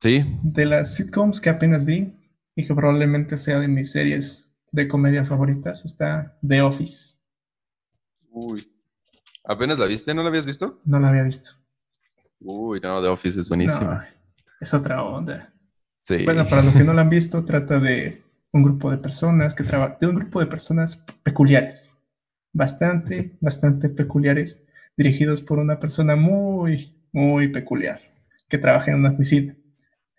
Sí. De las sitcoms que apenas vi y que probablemente sea de mis series de comedia favoritas está The Office. Uy. ¿Apenas la viste? ¿No la habías visto? No la había visto. Uy, no, The Office es buenísima. es otra onda. Bueno, para los que no la han visto, trata de un grupo de personas que trabaja, de un grupo de personas peculiares, bastante, bastante peculiares, dirigidos por una persona muy, muy peculiar, que trabaja en una oficina.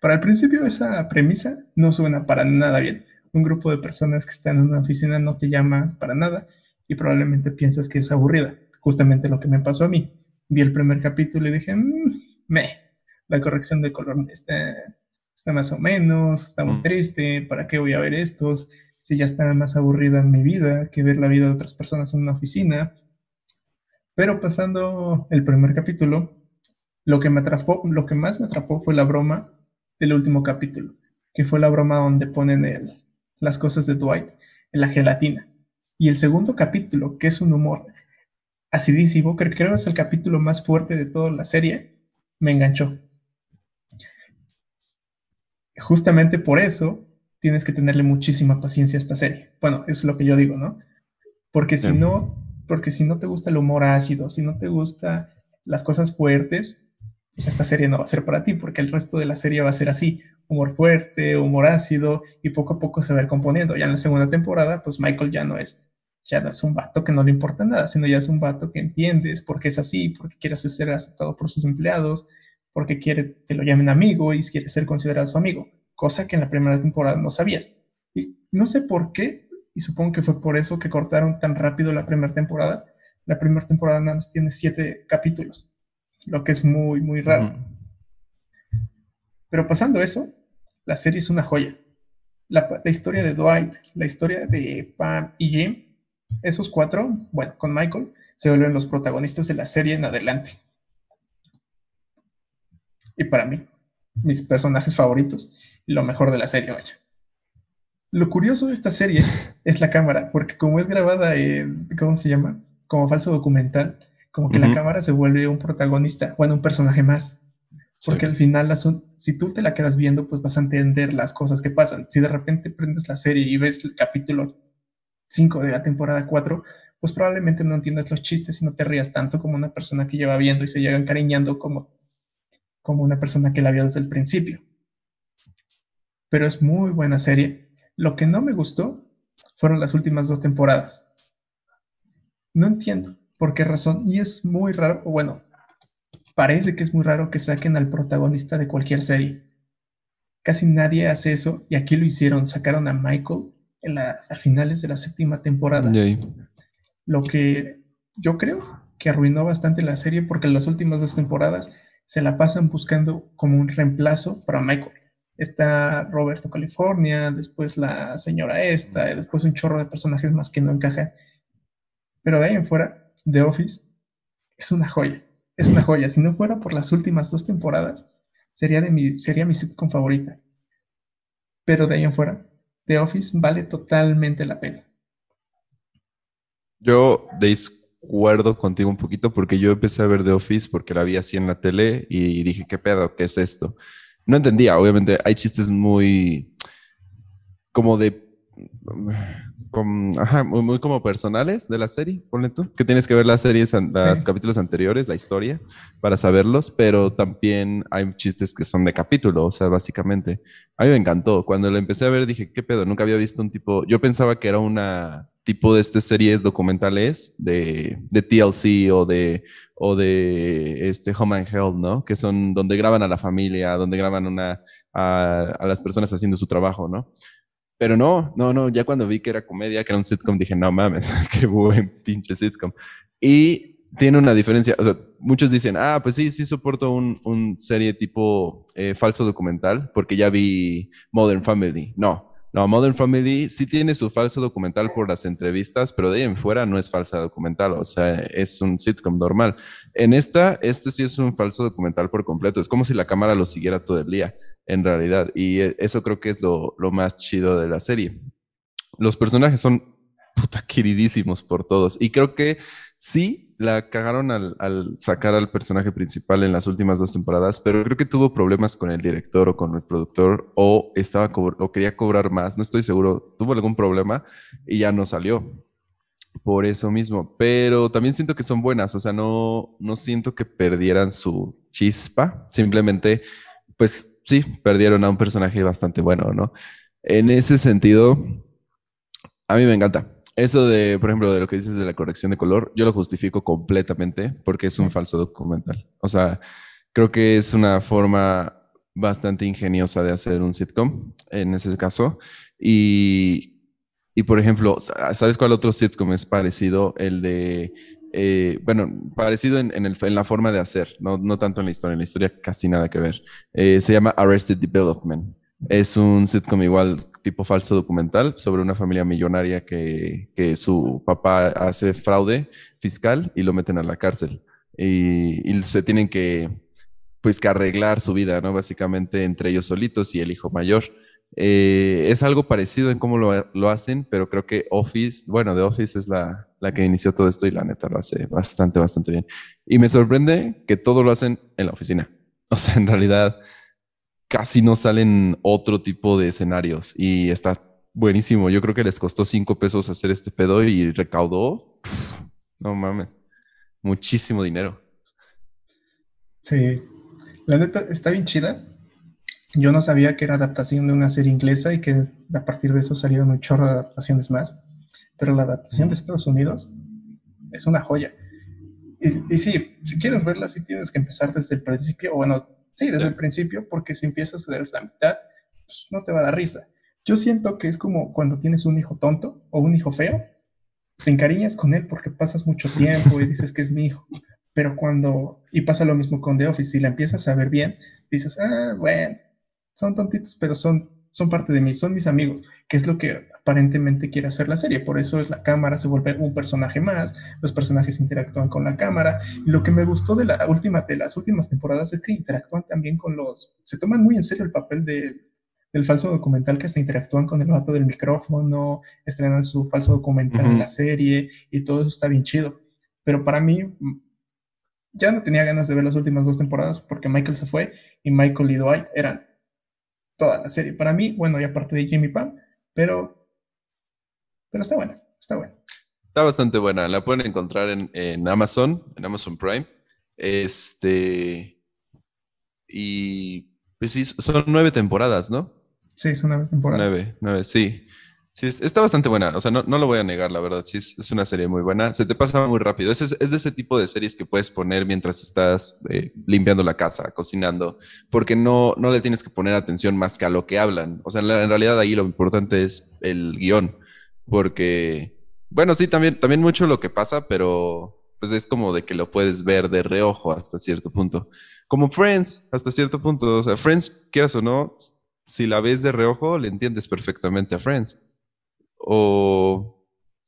Para el principio esa premisa no suena para nada bien. Un grupo de personas que están en una oficina no te llama para nada y probablemente piensas que es aburrida. Justamente lo que me pasó a mí. Vi el primer capítulo y dije, mm, me, la corrección de color está, está más o menos, está muy mm. triste, ¿para qué voy a ver estos? Si ya está más aburrida mi vida que ver la vida de otras personas en una oficina. Pero pasando el primer capítulo, lo que, me atrapó, lo que más me atrapó fue la broma del último capítulo, que fue la broma donde ponen las cosas de Dwight en la gelatina. Y el segundo capítulo, que es un humor acidísimo, que creo es el capítulo más fuerte de toda la serie, me enganchó. Justamente por eso tienes que tenerle muchísima paciencia a esta serie. Bueno, es lo que yo digo, ¿no? Porque si em. no, porque si no te gusta el humor ácido, si no te gusta las cosas fuertes, pues, esta serie no va a ser para ti, porque el resto de la serie va a ser así, humor fuerte, humor ácido, y poco a poco se va a ir componiendo. Ya en la segunda temporada, pues Michael ya no es, ya no es un vato que no le importa nada, sino ya es un vato que entiendes por qué es así, porque quiere ser aceptado por sus empleados, porque quiere que lo llamen amigo y quiere ser considerado su amigo, cosa que en la primera temporada no sabías. Y no sé por qué, y supongo que fue por eso que cortaron tan rápido la primera temporada. La primera temporada nada más tiene siete capítulos lo que es muy, muy raro. Pero pasando eso, la serie es una joya. La, historia de Dwight, la historia de Pam y Jim, esos cuatro, bueno, con Michael, se vuelven los protagonistas de la serie en adelante. Y para mí, mis personajes favoritos lo mejor de la serie, vaya. Lo curioso de esta serie es la cámara, porque como es grabada, ¿cómo se llama? Como falso documental, como que la cámara se vuelve un protagonista, bueno, un personaje más. Porque al final, si tú te la quedas viendo, pues vas a entender las cosas que pasan. Si de repente prendes la serie y ves el capítulo 5 de la temporada 4, pues probablemente no entiendas los chistes y no te rías tanto como una persona que lleva viendo y se llega encariñando como, como una persona que la vio desde el principio. Pero es muy buena serie. Lo que no me gustó fueron las últimas dos temporadas. No entiendo ¿Por qué razón? Y es muy raro, bueno, parece que es muy raro que saquen al protagonista de cualquier serie. Casi nadie hace eso y aquí lo hicieron. Sacaron a Michael en a finales de la séptima temporada. Lo que yo creo que arruinó bastante la serie porque en las últimas dos temporadas se la pasan buscando como un reemplazo para Michael. Está Roberto California, después la señora esta, después un chorro de personajes más que no encajan. Pero de ahí en fuera, The Office es una joya. Es una joya. Si no fuera por las últimas dos temporadas, sería, de mi, sería mi sitcom favorita. Pero de ahí en fuera, The Office vale totalmente la pena. Yo discuerdo contigo un poquito porque yo empecé a ver The Office porque la vi así en la tele y dije, ¿qué pedo? ¿Qué es esto? No entendía, obviamente hay chistes muy como de como, muy, como personales de la serie, ponle tú, que tienes que ver las series, los capítulos anteriores, la historia, para saberlos, pero también hay chistes que son de capítulo, o sea, básicamente. A mí me encantó, cuando lo empecé a ver dije, ¿qué pedo? Nunca había visto un tipo, yo pensaba que era una tipo de estas series documentales de, de TLC o de, o de este Home and Health, ¿no? Que son donde graban a la familia, donde graban una, a, a las personas haciendo su trabajo, ¿no? Pero no, no, no, ya cuando vi que era comedia, que era un sitcom, dije, no mames, qué buen pinche sitcom. Y tiene una diferencia, o sea, muchos dicen, ah, pues sí, sí soporto un, un serie tipo eh, falso documental, porque ya vi Modern Family. No, no, Modern Family sí tiene su falso documental por las entrevistas, pero de ahí en fuera no es falso documental, o sea, es un sitcom normal. En esta, este sí es un falso documental por completo, es como si la cámara lo siguiera todo el día en realidad. Y eh, eso creo que es lo, lo más chido de la serie. Los personajes son puta queridísimos por todos. Y creo que sí la cagaron al, al, sacar al personaje principal en las últimas dos temporadas, pero creo que tuvo problemas con el director o con el productor o estaba o quería cobrar más, no estoy seguro, tuvo algún problema y ya no salió. Por eso mismo, pero también siento que son buenas, o sea, no, no siento que perdieran su chispa, simplemente pues sí, perdieron a un personaje bastante bueno, ¿no? En ese sentido, a mí me encanta. Eso de, por ejemplo, de lo que dices de la corrección de color, yo lo justifico completamente porque es un falso documental. O sea, creo que es una forma bastante ingeniosa de hacer un sitcom en ese caso. Y, y por ejemplo, ¿sabes cuál otro sitcom es parecido? El de eh, bueno, parecido en, en, la forma de hacer, no, tanto en la historia, en la historia casi nada que ver. Eh, se llama Arrested Development. Es un sitcom igual tipo falso documental sobre una familia millonaria que, su papá hace fraude fiscal y lo meten a la cárcel. Y, se tienen que, pues, que arreglar su vida, ¿no? Básicamente entre ellos solitos y el hijo mayor. Eh, es algo parecido en cómo lo, lo hacen, pero creo que Office, bueno, The Office es la, la que inició todo esto y la neta lo hace bastante, bastante bien. Y me sorprende que todo lo hacen en la oficina. O sea, en realidad casi no salen otro tipo de escenarios y está buenísimo. Yo creo que les costó cinco pesos hacer este pedo y recaudó, no mames, muchísimo dinero. Sí, la neta está bien chida. Yo no sabía que era adaptación de una serie inglesa y que a partir de eso salieron un chorro de adaptaciones más pero la adaptación de Estados Unidos es una joya. Y, sí, si quieres verla, sí tienes que empezar desde el principio, o bueno, sí, desde el principio, porque si empiezas desde la mitad, pues, no te va a dar risa. Yo siento que es como cuando tienes un hijo tonto o un hijo feo, te encariñas con él porque pasas mucho tiempo y dices que es mi hijo. Pero cuando, y pasa lo mismo con The Office, si la empiezas a ver bien, dices, ah, bueno, son tontitos, pero son son parte de mí, son mis amigos, que es lo que aparentemente quiere hacer la serie. Por eso es la cámara, se vuelve un personaje más, los personajes interactúan con la cámara. lo que me gustó de, la última, de las últimas temporadas es que interactúan también con los... Se toman muy en serio el papel del, del falso documental que se interactúan con el vato del micrófono, estrenan su falso documental en la serie y todo eso está bien chido. Pero para mí, ya no tenía ganas de ver las últimas dos temporadas porque Michael se fue y Michael y Dwight eran toda la serie. Para mí, bueno, y aparte de Jimmy Pam, pero, pero está buena, está buena. Está bastante buena, la pueden encontrar en, en Amazon, en Amazon Prime. Este. Y. Pues son nueve temporadas, ¿no? Sí, son nueve temporadas. Nueve, nueve, sí. Sí, está bastante buena. O sea, no, lo voy a negar, la verdad. Sí, es, una serie muy buena. Se te pasa muy rápido. Es, es de ese tipo de series que puedes poner mientras estás eh, limpiando la casa, cocinando, porque no, no le tienes que poner atención más que a lo que hablan. O sea, en, realidad ahí lo importante es el guión, porque, bueno, sí, también, también mucho lo que pasa, pero pues es como de que lo puedes ver de reojo hasta cierto punto. Como Friends, hasta cierto punto. O sea, Friends, quieras o no, si la ves de reojo, le entiendes perfectamente a Friends. O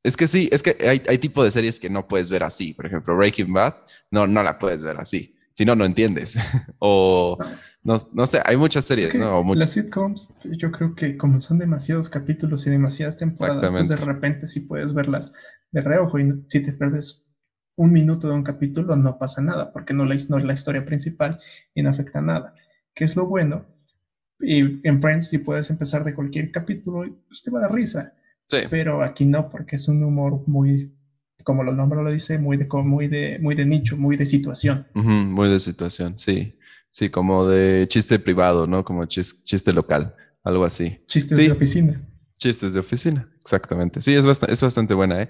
es que sí, es que hay, hay tipo de series que no puedes ver así. Por ejemplo, Breaking Bad, no, no la puedes ver así. Si no, no entiendes. o no, no, sé, hay muchas series, Las sitcoms, yo creo que como son demasiados capítulos y demasiadas temporadas, pues de repente si puedes verlas de reojo y si te perdes un minuto de un capítulo no pasa nada porque no, la, no la historia principal y no afecta nada. Que es lo bueno? Y en Friends, si puedes empezar de cualquier capítulo, pues te va a dar risa. Pero aquí no, porque es un humor muy, como lo nombre lo dice, muy de, muy de, muy de nicho, muy de situación. muy de situación, sí. Sí, como de chiste privado, ¿no? Como chiste local, algo así. Chistes de oficina. Chistes de oficina, exactamente. Sí, es, es bastante buena, ¿eh?